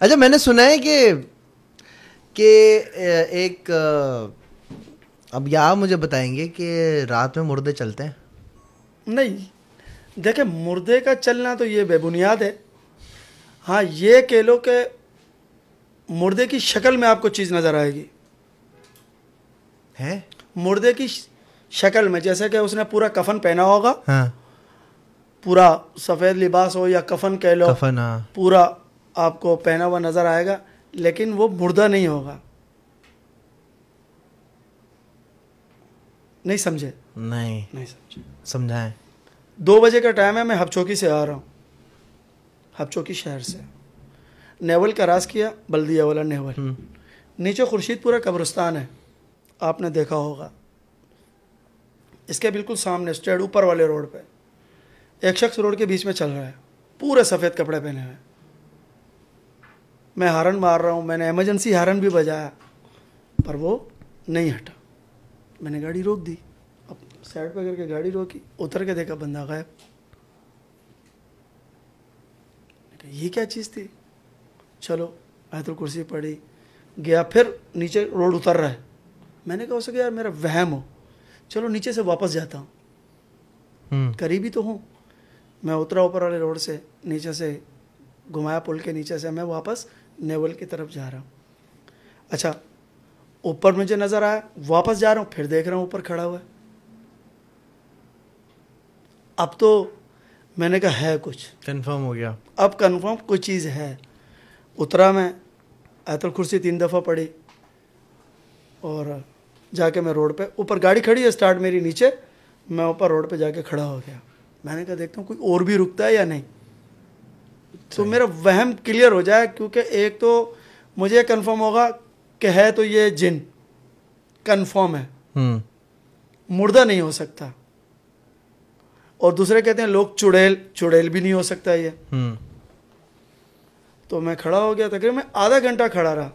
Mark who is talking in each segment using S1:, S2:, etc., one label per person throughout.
S1: अच्छा मैंने सुना है कि कि एक अब या मुझे बताएंगे कि रात में मुर्दे चलते हैं नहीं देखे मुर्दे का चलना तो ये बेबुनियाद है हाँ ये कह लो कि मुर्दे की शक्ल में आपको चीज़ नज़र आएगी है मुर्दे की शक्ल में जैसे कि उसने पूरा कफन पहना होगा हाँ। पूरा सफ़ेद लिबास हो या कफन कह लो कफन हाँ। पूरा आपको पहना हुआ नज़र आएगा लेकिन वो मुर्दा नहीं होगा नहीं समझे नहीं नहीं समझे समझाएं दो बजे का टाइम है मैं हपचौकी से आ रहा हूँ हपचौकी शहर से नेवल का रास किया बल्दिया वाला नेवल हम्म। नीचे खुर्शीदपुरा कब्रस्तान है आपने देखा होगा इसके बिल्कुल सामने स्ट्रेट ऊपर वाले रोड पे एक शख्स रोड के बीच में चल रहा है पूरे सफ़ेद कपड़े पहने हुए मैं हारन मार रहा हूँ मैंने एमरजेंसी हारन भी बजाया पर वो नहीं हटा मैंने गाड़ी रोक दी अब साइड पर करके गाड़ी रोकी उतर के देखा बंदा गायब ये क्या चीज़ थी चलो तो कुर्सी पड़ी गया फिर नीचे रोड उतर रहा है मैंने कहा उसे यार मेरा वहम हो चलो नीचे से वापस जाता हूँ हम्म। करीबी तो हूँ मैं उतरा ऊपर वाले रोड से नीचे से घुमाया पुल के नीचे से मैं वापस नेवल की तरफ जा रहा हूँ अच्छा ऊपर मुझे नज़र आया वापस जा रहा हूँ फिर देख रहा हूँ ऊपर खड़ा हुआ अब तो मैंने कहा है कुछ कन्फर्म हो गया अब कन्फर्म कोई चीज़ है उतरा मैं आयतल कुर्सी तीन दफ़ा पड़ी और जाके मैं रोड पे ऊपर गाड़ी खड़ी है स्टार्ट मेरी नीचे मैं ऊपर रोड पे जाके खड़ा हो गया मैंने कहा देखता हूँ कोई और भी रुकता है या नहीं तो मेरा वहम क्लियर हो जाए क्योंकि एक तो मुझे कंफर्म होगा कि है तो ये जिन कंफर्म है हम्म। मुर्दा नहीं हो सकता और दूसरे कहते हैं लोग चुड़ैल चुड़ैल भी नहीं हो सकता ये हम्म। तो मैं खड़ा हो गया तकरीबन मैं आधा घंटा खड़ा रहा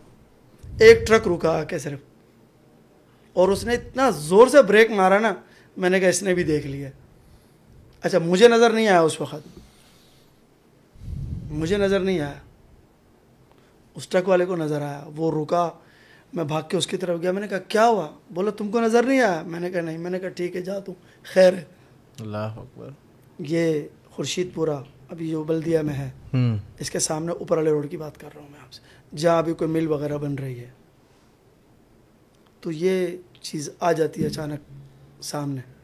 S1: एक ट्रक रुका आके सिर्फ और उसने इतना ज़ोर से ब्रेक मारा ना मैंने कहा इसने भी देख लिया अच्छा मुझे नज़र नहीं आया उस वक्त मुझे नज़र नहीं आया उस ट्रक वाले को नज़र आया वो रुका मैं भाग के उसकी तरफ गया मैंने कहा क्या हुआ बोला तुमको नज़र नहीं आया मैंने कहा नहीं मैंने कहा ठीक है जा तू खैर अल्लाह अकबर ये खुर्शीदपुरा अभी जो बल्दिया में है हम्म। इसके सामने ऊपर वाले रोड की बात कर रहा हूँ मैं आपसे जहाँ अभी कोई मिल वगैरह बन रही है तो ये चीज़ आ जाती है अचानक सामने